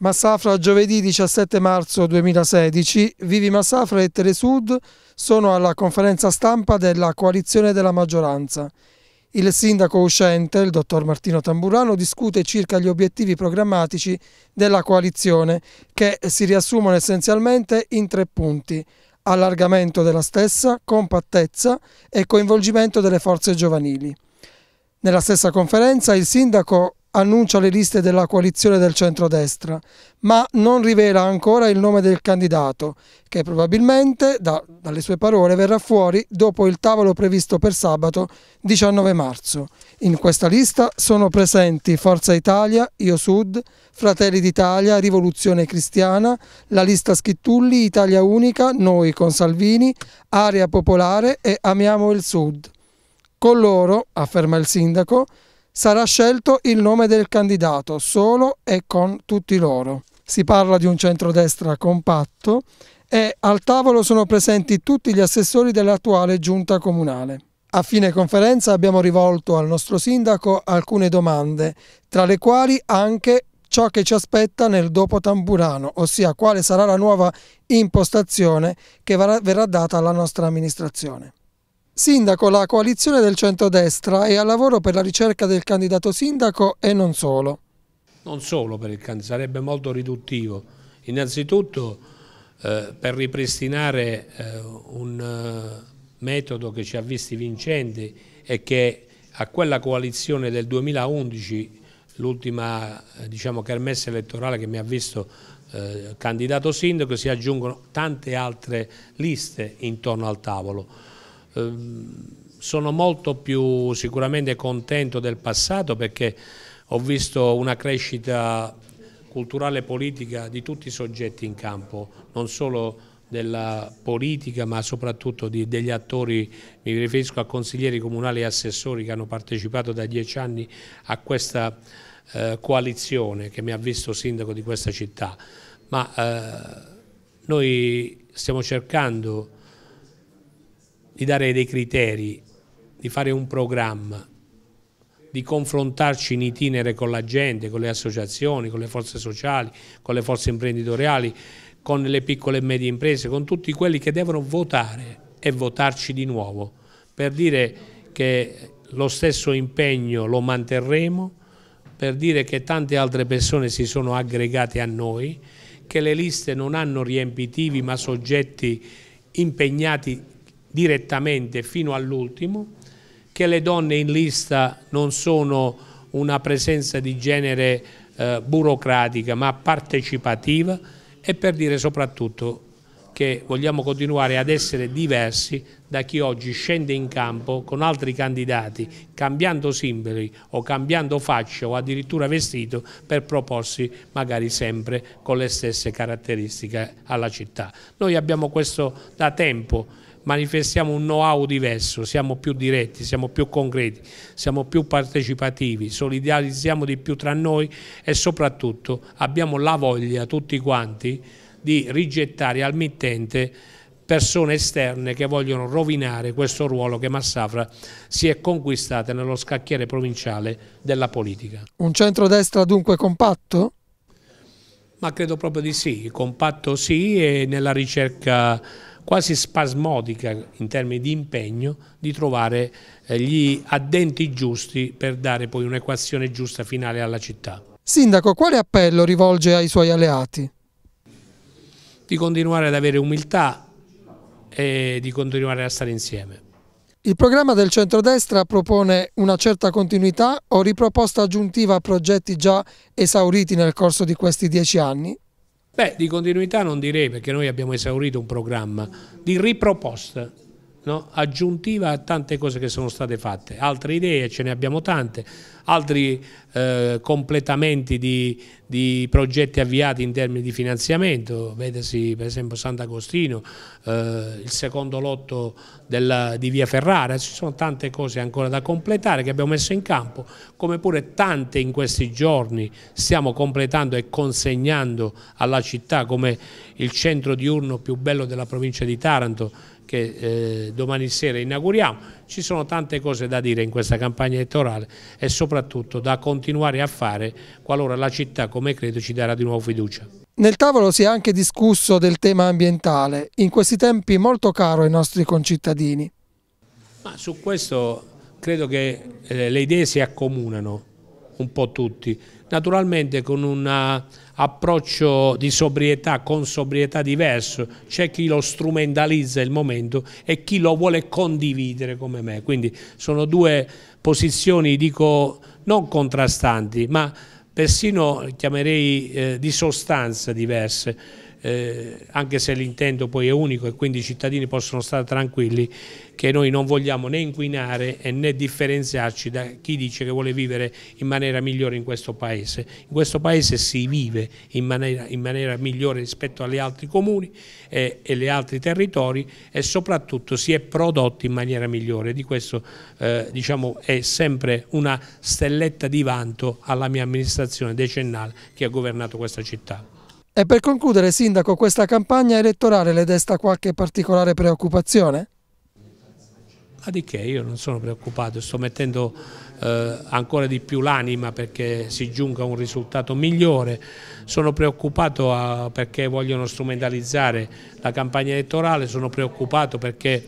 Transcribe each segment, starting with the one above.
Massafra giovedì 17 marzo 2016, Vivi Massafra e Telesud sono alla conferenza stampa della coalizione della maggioranza. Il sindaco uscente, il dottor Martino Tamburano, discute circa gli obiettivi programmatici della coalizione che si riassumono essenzialmente in tre punti allargamento della stessa, compattezza e coinvolgimento delle forze giovanili. Nella stessa conferenza il sindaco annuncia le liste della coalizione del centrodestra, ma non rivela ancora il nome del candidato, che probabilmente, da, dalle sue parole, verrà fuori dopo il tavolo previsto per sabato 19 marzo. In questa lista sono presenti Forza Italia, Io Sud, Fratelli d'Italia, Rivoluzione Cristiana, la lista Schittulli, Italia Unica, Noi con Salvini, Area Popolare e Amiamo il Sud. Con loro, afferma il sindaco, sarà scelto il nome del candidato solo e con tutti loro. Si parla di un centrodestra compatto e al tavolo sono presenti tutti gli assessori dell'attuale giunta comunale. A fine conferenza abbiamo rivolto al nostro sindaco alcune domande, tra le quali anche ciò che ci aspetta nel dopo Tamburano, ossia quale sarà la nuova impostazione che verrà data alla nostra amministrazione. Sindaco, la coalizione del centrodestra è al lavoro per la ricerca del candidato sindaco e non solo. Non solo per sarebbe molto riduttivo. Innanzitutto eh, per ripristinare eh, un eh, metodo che ci ha visti vincenti e che a quella coalizione del 2011, l'ultima eh, diciamo, kermesse elettorale che mi ha visto eh, candidato sindaco, si aggiungono tante altre liste intorno al tavolo Ehm, sono molto più sicuramente contento del passato perché ho visto una crescita culturale e politica di tutti i soggetti in campo, non solo della politica ma soprattutto di, degli attori, mi riferisco a consiglieri comunali e assessori che hanno partecipato da dieci anni a questa eh, coalizione che mi ha visto sindaco di questa città, ma eh, noi stiamo cercando di dare dei criteri, di fare un programma, di confrontarci in itinere con la gente, con le associazioni, con le forze sociali, con le forze imprenditoriali, con le piccole e medie imprese, con tutti quelli che devono votare e votarci di nuovo, per dire che lo stesso impegno lo manterremo, per dire che tante altre persone si sono aggregate a noi, che le liste non hanno riempitivi ma soggetti impegnati direttamente fino all'ultimo, che le donne in lista non sono una presenza di genere eh, burocratica ma partecipativa e per dire soprattutto che vogliamo continuare ad essere diversi da chi oggi scende in campo con altri candidati, cambiando simboli o cambiando faccia o addirittura vestito per proporsi magari sempre con le stesse caratteristiche alla città. Noi abbiamo questo da tempo manifestiamo un know-how diverso, siamo più diretti, siamo più concreti, siamo più partecipativi, solidarizziamo di più tra noi e soprattutto abbiamo la voglia tutti quanti di rigettare al mittente persone esterne che vogliono rovinare questo ruolo che Massafra si è conquistata nello scacchiere provinciale della politica. Un centrodestra dunque compatto? Ma credo proprio di sì, compatto sì e nella ricerca quasi spasmodica in termini di impegno di trovare eh, gli addenti giusti per dare poi un'equazione giusta finale alla città. Sindaco, quale appello rivolge ai suoi alleati? Di continuare ad avere umiltà e di continuare a stare insieme. Il programma del centrodestra propone una certa continuità o riproposta aggiuntiva a progetti già esauriti nel corso di questi dieci anni? Beh, di continuità non direi perché noi abbiamo esaurito un programma di riproposta no? aggiuntiva a tante cose che sono state fatte, altre idee, ce ne abbiamo tante, altri eh, completamenti di, di, progetti avviati in termini di finanziamento, vedesi per esempio Sant'Agostino, eh, il secondo lotto della, di Via Ferrara, ci sono tante cose ancora da completare che abbiamo messo in campo, come pure tante in questi giorni stiamo completando e consegnando alla città come il centro diurno più bello della provincia di Taranto, che eh, domani sera inauguriamo. Ci sono tante cose da dire in questa campagna elettorale e soprattutto da continuare a fare qualora la città, come credo, ci darà di nuovo fiducia. Nel tavolo si è anche discusso del tema ambientale, in questi tempi molto caro ai nostri concittadini. Ma su questo credo che eh, le idee si accomunano un po' tutti, naturalmente con un eh, approccio di sobrietà, con sobrietà diverso, c'è chi lo strumentalizza il momento e chi lo vuole condividere come me, quindi sono due posizioni, dico, non contrastanti, ma persino chiamerei eh, di sostanza diverse eh, anche se l'intento poi è unico e quindi i cittadini possono stare tranquilli che noi non vogliamo né inquinare e né differenziarci da chi dice che vuole vivere in maniera migliore in questo paese. In questo paese si vive in maniera, in maniera migliore rispetto agli altri comuni eh, e, e agli altri territori e soprattutto si è prodotti in maniera migliore. Di questo eh, diciamo, è sempre una stelletta di vanto alla mia amministrazione decennale che ha governato questa città. E per concludere, Sindaco, questa campagna elettorale le desta qualche particolare preoccupazione? Ma di che? Io non sono preoccupato, sto mettendo eh, ancora di più l'anima perché si giunga a un risultato migliore. Sono preoccupato a, perché vogliono strumentalizzare la campagna elettorale, sono preoccupato perché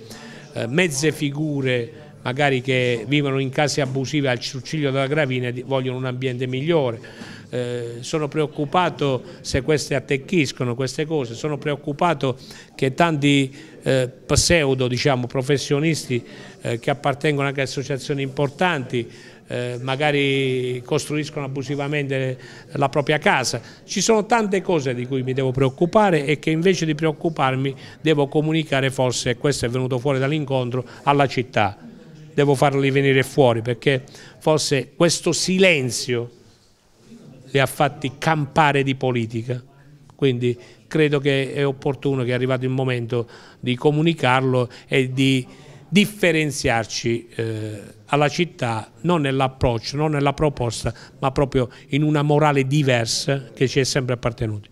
eh, mezze figure magari che vivono in case abusive al succiglio della gravina vogliono un ambiente migliore eh, sono preoccupato se queste attecchiscono queste cose, sono preoccupato che tanti eh, pseudo diciamo, professionisti eh, che appartengono anche a associazioni importanti eh, magari costruiscono abusivamente la propria casa. Ci sono tante cose di cui mi devo preoccupare e che invece di preoccuparmi devo comunicare forse, questo è venuto fuori dall'incontro, alla città. Devo farli venire fuori perché forse questo silenzio li ha fatti campare di politica. Quindi credo che è opportuno che è arrivato il momento di comunicarlo e di differenziarci eh, alla città non nell'approccio, non nella proposta, ma proprio in una morale diversa che ci è sempre appartenuta.